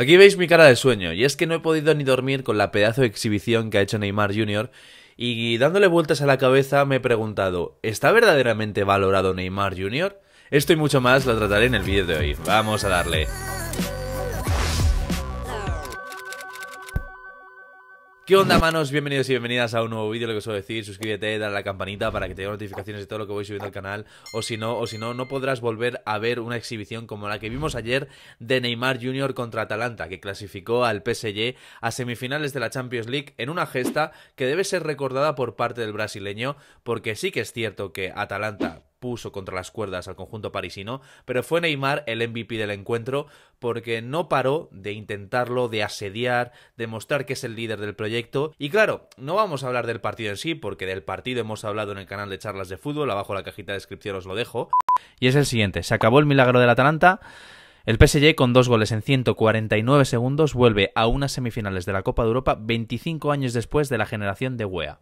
Aquí veis mi cara de sueño, y es que no he podido ni dormir con la pedazo de exhibición que ha hecho Neymar Jr. Y dándole vueltas a la cabeza me he preguntado, ¿está verdaderamente valorado Neymar Jr.? Esto y mucho más lo trataré en el vídeo de hoy. Vamos a darle. ¿Qué onda, manos? Bienvenidos y bienvenidas a un nuevo vídeo, lo que os voy decir, suscríbete, dale a la campanita para que te lleguen notificaciones de todo lo que voy subiendo al canal, o si no, o si no, no podrás volver a ver una exhibición como la que vimos ayer de Neymar Jr. contra Atalanta, que clasificó al PSG a semifinales de la Champions League en una gesta que debe ser recordada por parte del brasileño, porque sí que es cierto que Atalanta puso contra las cuerdas al conjunto parisino, pero fue Neymar el MVP del encuentro porque no paró de intentarlo, de asediar, de mostrar que es el líder del proyecto. Y claro, no vamos a hablar del partido en sí, porque del partido hemos hablado en el canal de charlas de fútbol, abajo en la cajita de descripción os lo dejo. Y es el siguiente, se acabó el milagro del Atalanta. El PSG con dos goles en 149 segundos vuelve a unas semifinales de la Copa de Europa 25 años después de la generación de UEA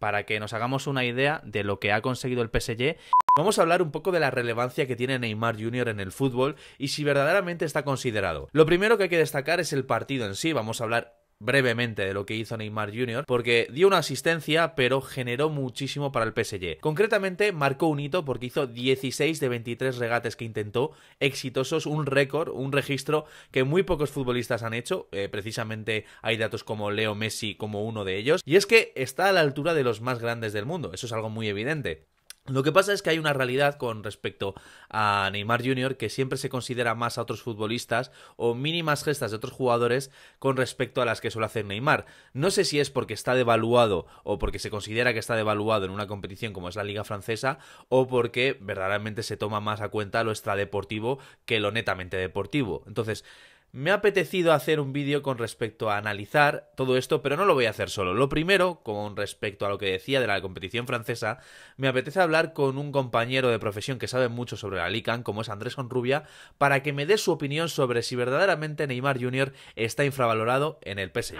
para que nos hagamos una idea de lo que ha conseguido el PSG. Vamos a hablar un poco de la relevancia que tiene Neymar Jr. en el fútbol y si verdaderamente está considerado. Lo primero que hay que destacar es el partido en sí, vamos a hablar brevemente de lo que hizo Neymar Jr., porque dio una asistencia, pero generó muchísimo para el PSG. Concretamente, marcó un hito porque hizo 16 de 23 regates que intentó, exitosos, un récord, un registro que muy pocos futbolistas han hecho. Eh, precisamente hay datos como Leo Messi como uno de ellos, y es que está a la altura de los más grandes del mundo, eso es algo muy evidente. Lo que pasa es que hay una realidad con respecto a Neymar Jr. que siempre se considera más a otros futbolistas o mínimas gestas de otros jugadores con respecto a las que suele hacer Neymar. No sé si es porque está devaluado o porque se considera que está devaluado en una competición como es la Liga Francesa o porque verdaderamente se toma más a cuenta lo extradeportivo que lo netamente deportivo. Entonces, me ha apetecido hacer un vídeo con respecto a analizar todo esto, pero no lo voy a hacer solo. Lo primero, con respecto a lo que decía de la competición francesa, me apetece hablar con un compañero de profesión que sabe mucho sobre la Lican, como es Andrés Conrubia, para que me dé su opinión sobre si verdaderamente Neymar Jr. está infravalorado en el PSG.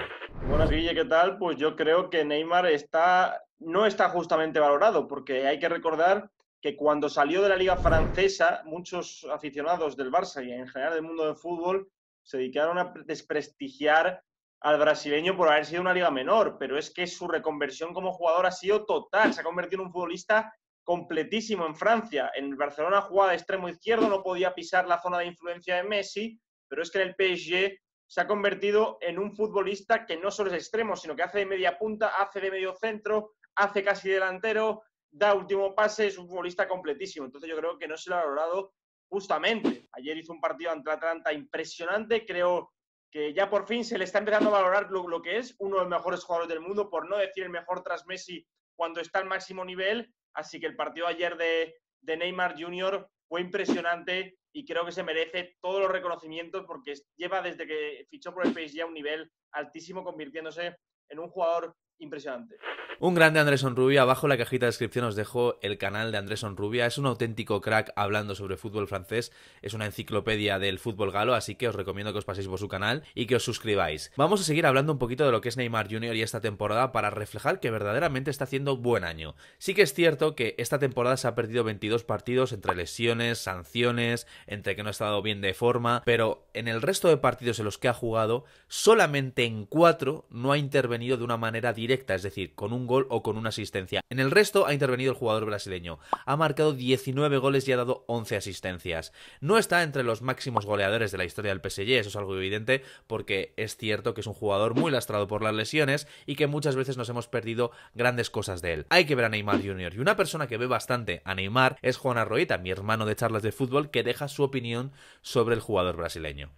Buenas, Guille, ¿qué tal? Pues yo creo que Neymar está no está justamente valorado, porque hay que recordar que cuando salió de la liga francesa, muchos aficionados del Barça y en general del mundo del fútbol se dedicaron a desprestigiar al brasileño por haber sido una liga menor, pero es que su reconversión como jugador ha sido total, se ha convertido en un futbolista completísimo en Francia. En Barcelona jugaba de extremo izquierdo, no podía pisar la zona de influencia de Messi, pero es que en el PSG se ha convertido en un futbolista que no solo es extremo, sino que hace de media punta, hace de medio centro, hace casi delantero, da último pase, es un futbolista completísimo. Entonces yo creo que no se lo ha valorado justamente. Ayer hizo un partido ante Atlanta impresionante, creo que ya por fin se le está empezando a valorar lo, que es uno de los mejores jugadores del mundo, por no decir el mejor tras Messi cuando está al máximo nivel. Así que el partido ayer de, Neymar Jr. fue impresionante y creo que se merece todos los reconocimientos porque lleva desde que fichó por el PSG a un nivel altísimo, convirtiéndose en un jugador impresionante. Un grande Andrés Onrubia. Abajo en la cajita de descripción os dejo el canal de Andrés Onrubia. Es un auténtico crack hablando sobre fútbol francés. Es una enciclopedia del fútbol galo, así que os recomiendo que os paséis por su canal y que os suscribáis. Vamos a seguir hablando un poquito de lo que es Neymar Jr. y esta temporada para reflejar que verdaderamente está haciendo buen año. Sí que es cierto que esta temporada se ha perdido 22 partidos entre lesiones, sanciones, entre que no ha estado bien de forma, pero en el resto de partidos en los que ha jugado, solamente en 4 no ha intervenido de una manera directa es decir, con un gol o con una asistencia. En el resto ha intervenido el jugador brasileño. Ha marcado 19 goles y ha dado 11 asistencias. No está entre los máximos goleadores de la historia del PSG, eso es algo evidente, porque es cierto que es un jugador muy lastrado por las lesiones y que muchas veces nos hemos perdido grandes cosas de él. Hay que ver a Neymar Jr. Y una persona que ve bastante a Neymar es Juan Arroita, mi hermano de charlas de fútbol, que deja su opinión sobre el jugador brasileño.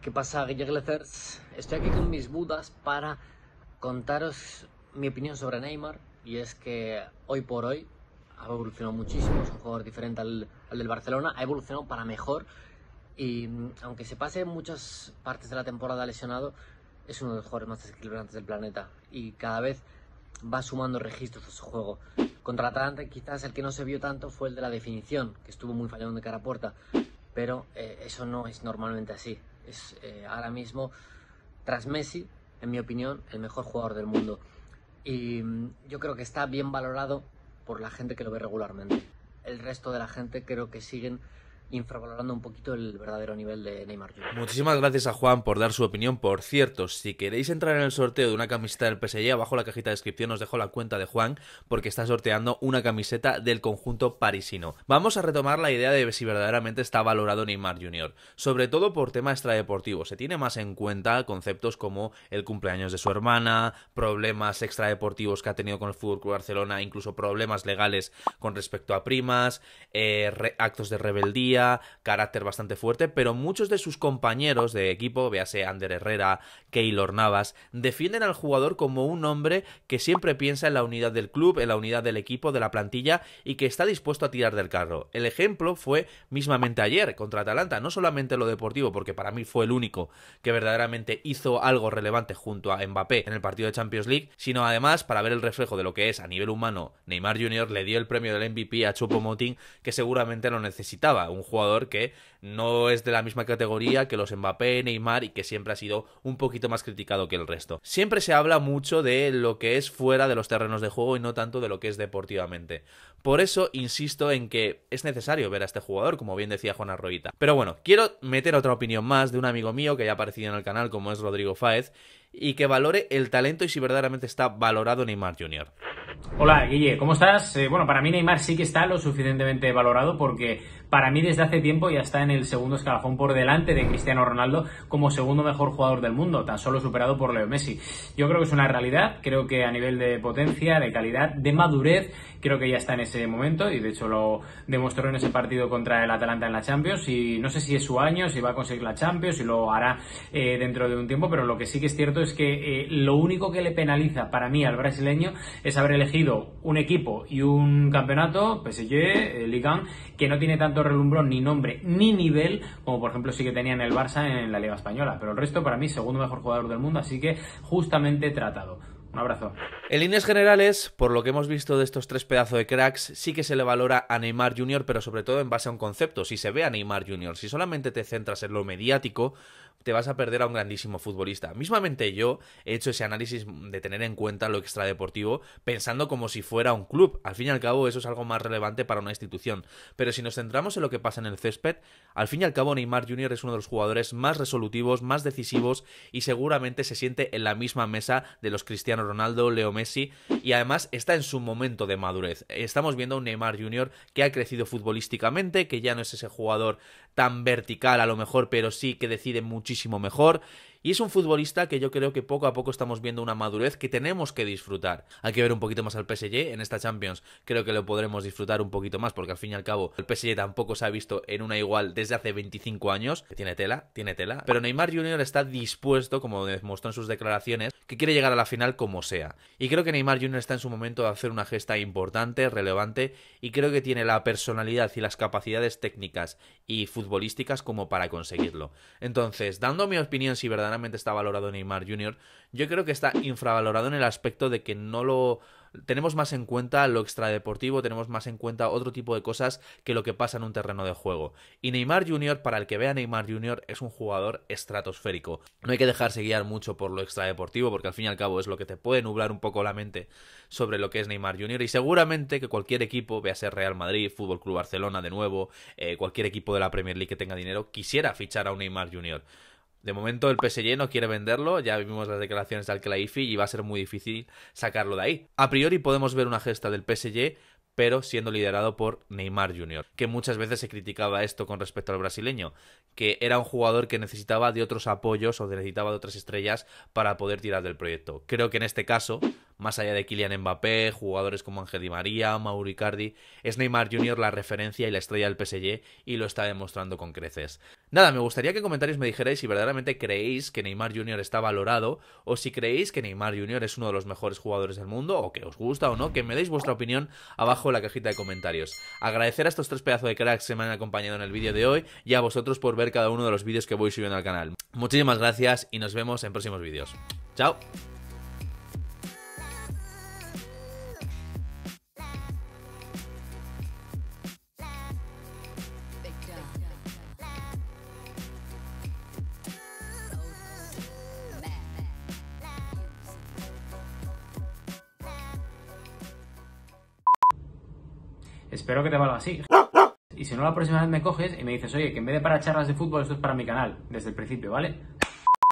¿Qué pasa, Guillermo Estoy aquí con mis budas para contaros mi opinión sobre Neymar y es que hoy por hoy ha evolucionado muchísimo, es un jugador diferente al, del Barcelona, ha evolucionado para mejor y mm, aunque se pase muchas partes de la temporada lesionado, es uno de los jugadores más desequilibrantes del planeta y cada vez va sumando registros a su juego. Contra Atalanta quizás el que no se vio tanto fue el de la definición, que estuvo muy fallando de cara a puerta, pero eh, eso no es normalmente así. Es eh, ahora mismo, tras Messi, en mi opinión, el mejor jugador del mundo. Y mm, yo creo que está bien valorado por la gente que lo ve regularmente. El resto de la gente creo que siguen infravalorando un poquito el verdadero nivel de Neymar Jr. Muchísimas gracias a Juan por dar su opinión. Por cierto, si queréis entrar en el sorteo de una camiseta del PSG, abajo la cajita de descripción os dejo la cuenta de Juan porque está sorteando una camiseta del conjunto parisino. Vamos a retomar la idea de si verdaderamente está valorado Neymar Jr., sobre todo por tema extradeportivo. Se tiene más en cuenta conceptos como el cumpleaños de su hermana, problemas extradeportivos que ha tenido con el Fútbol Barcelona, incluso problemas legales con respecto a primas, eh, actos de rebeldía carácter bastante fuerte, pero muchos de sus compañeros de equipo, véase Ander Herrera, Keylor Navas, defienden al jugador como un hombre que siempre piensa en la unidad del club, en la unidad del equipo, de la plantilla y que está dispuesto a tirar del carro. El ejemplo fue mismamente ayer contra Atalanta, no solamente lo deportivo, porque para mí fue el único que verdaderamente hizo algo relevante junto a Mbappé en el partido de Champions League, sino además para ver el reflejo de lo que es a nivel humano. Neymar Jr. le dio el premio del MVP a Chupo Motín, que seguramente lo necesitaba, jugador que no es de la misma categoría que los Mbappé, Neymar y que siempre ha sido un poquito más criticado que el resto. Siempre se habla mucho de lo que es fuera de los terrenos de juego y no tanto de lo que es deportivamente. Por eso insisto en que es necesario ver a este jugador, como bien decía Juan Arroyita. Pero bueno, quiero meter otra opinión más de un amigo mío que ya ha aparecido en el canal, como es Rodrigo Fáez, y que valore el talento y si verdaderamente está valorado Neymar Jr. Hola, Guille, ¿cómo estás? Eh, bueno, para mí Neymar sí que está lo suficientemente valorado porque para mí desde hace tiempo ya está en el segundo escalafón por delante de Cristiano Ronaldo como segundo mejor jugador del mundo, tan solo superado por Leo Messi. Yo creo que es una realidad, creo que a nivel de potencia, de calidad, de madurez, creo que ya está en ese este momento y de hecho lo demostró en ese partido contra el Atalanta en la Champions y no sé si es su año, si va a conseguir la Champions, si lo hará eh, dentro de un tiempo, pero lo que sí que es cierto es que eh, lo único que le penaliza para mí al brasileño es haber elegido un equipo y un campeonato, PSG, Ligan, eh, Ligue que no tiene tanto relumbrón ni nombre ni nivel como por ejemplo sí que tenía en el Barça en la Liga Española, pero el resto para mí segundo mejor jugador del mundo, así que justamente tratado. Un abrazo. En líneas generales, por lo que hemos visto de estos tres pedazos de cracks, sí que se le valora a Neymar Jr., pero sobre todo en base a un concepto. Si se ve a Neymar Jr., si solamente te centras en lo mediático, te vas a perder a un grandísimo futbolista. Mismamente yo he hecho ese análisis de tener en cuenta lo extradeportivo pensando como si fuera un club. Al fin y al cabo eso es algo más relevante para una institución. Pero si nos centramos en lo que pasa en el césped, al fin y al cabo Neymar Jr. es uno de los jugadores más resolutivos, más decisivos y seguramente se siente en la misma mesa de los Cristiano Ronaldo, Leo Messi y además está en su momento de madurez. Estamos viendo a un Neymar Jr. que ha crecido futbolísticamente, que ya no es ese jugador tan vertical a lo mejor, pero sí que decide muchísimo mejor. Y es un futbolista que yo creo que poco a poco estamos viendo una madurez que tenemos que disfrutar. Hay que ver un poquito más al PSG en esta Champions. Creo que lo podremos disfrutar un poquito más porque al fin y al cabo el PSG tampoco se ha visto en una igual desde hace 25 años. Tiene tela, tiene tela. Pero Neymar Jr. está dispuesto, como demostró en sus declaraciones, que quiere llegar a la final como sea. Y creo que Neymar Jr. está en su momento de hacer una gesta importante, relevante y creo que tiene la personalidad y las capacidades técnicas y futbolísticas como para conseguirlo. Entonces, dando mi opinión si verdad está valorado Neymar Jr., yo creo que está infravalorado en el aspecto de que no lo tenemos más en cuenta lo extradeportivo, tenemos más en cuenta otro tipo de cosas que lo que pasa en un terreno de juego. Y Neymar Jr., para el que vea Neymar Jr., es un jugador estratosférico. No hay que dejarse guiar mucho por lo extradeportivo, porque al fin y al cabo es lo que te puede nublar un poco la mente sobre lo que es Neymar Jr. Y seguramente que cualquier equipo, vea ser Real Madrid, Fútbol Club Barcelona de nuevo, eh, cualquier equipo de la Premier League que tenga dinero, quisiera fichar a un Neymar Jr. De momento el PSG no quiere venderlo, ya vimos las declaraciones de al y va a ser muy difícil sacarlo de ahí. A priori podemos ver una gesta del PSG pero siendo liderado por Neymar Jr., que muchas veces se criticaba esto con respecto al brasileño, que era un jugador que necesitaba de otros apoyos o necesitaba de otras estrellas para poder tirar del proyecto. Creo que en este caso más allá de Kylian Mbappé, jugadores como Ángel Di María, Mauricardi, es Neymar Jr. la referencia y la estrella del PSG y lo está demostrando con creces. Nada, me gustaría que en comentarios me dijerais si verdaderamente creéis que Neymar Jr. está valorado o si creéis que Neymar Jr. es uno de los mejores jugadores del mundo o que os gusta o no, que me deis vuestra opinión abajo en la cajita de comentarios. Agradecer a estos tres pedazos de crack que me han acompañado en el vídeo de hoy y a vosotros por ver cada uno de los vídeos que voy subiendo al canal. Muchísimas gracias y nos vemos en próximos vídeos. ¡Chao! Espero que te valga así. Y si no, la próxima vez me coges y me dices, oye, que en vez de para charlas de fútbol, esto es para mi canal, desde el principio, ¿vale?